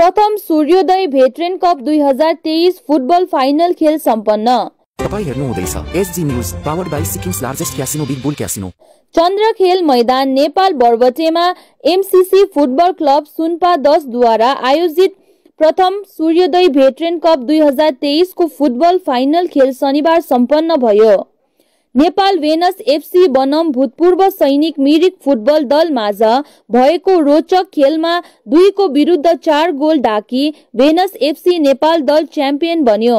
प्रथम सूर्योदय veteran cup दुई हजार तेइस फुटबल फाइनल खेल सम्पन्न चन्द्र खेल मैदान नेपाल बर्बटेमा एमसिसी फुटबल क्लब सुनपा दसद्वारा आयोजित प्रथम सूर्योदय भेटरेन कप दुई हजार तेइसको फुटबल फाइनल खेल शनिबार सम्पन्न भयो नेपाल भेनस एफसी बनम भूतपूर्व सैनिक मिरिक फुटबल दल माझ भएको रोचक खेलमा दुईको विरुद्ध चार गोल डाकी भेनस एफसी नेपाल दल च्याम्पियन बन्यो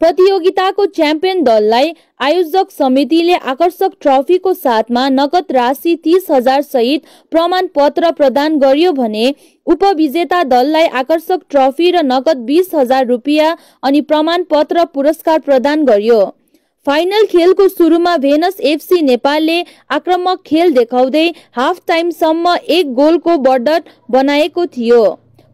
प्रतियोगिताको च्याम्पियन दललाई आयोजक समितिले आकर्षक ट्रफीको साथमा नगद राशि तिस हजार सहित प्रमाणपत्र प्रदान गरियो भने उपविजेता दललाई आकर्षक ट्रफी र नगद बिस हजार रुपियाँ अनि प्रमाणपत्र पुरस्कार प्रदान गरियो फाइनल खेलको सुरुमा भेनस एफसी नेपालले आक्रमक खेल देखाउँदै हाफ टाइमसम्म एक गोलको बर्डर बनाएको थियो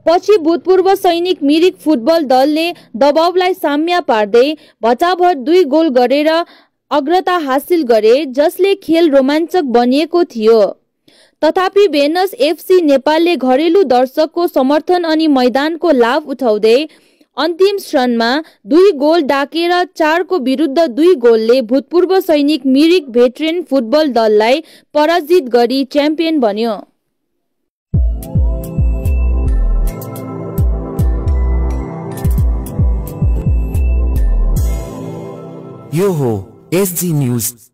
पछि भूतपूर्व सैनिक मिरिक फुटबल दलले दबावलाई साम्य पार्दै भचाभट दुई गोल गरेर अग्रता हासिल गरे जसले खेल रोमाञ्चक बनिएको थियो तथापि भेनस एफसी नेपालले घरेलु दर्शकको समर्थन अनि मैदानको लाभ उठाउँदै अन्तिम क्षणमा दुई गोल डाकेर चारको विरुद्ध दुई गोलले भूतपूर्व सैनिक मिरिक भेटरेन फुटबल दललाई पराजित गरी च्याम्पियन बन्यो यो हो एस जी न्यूज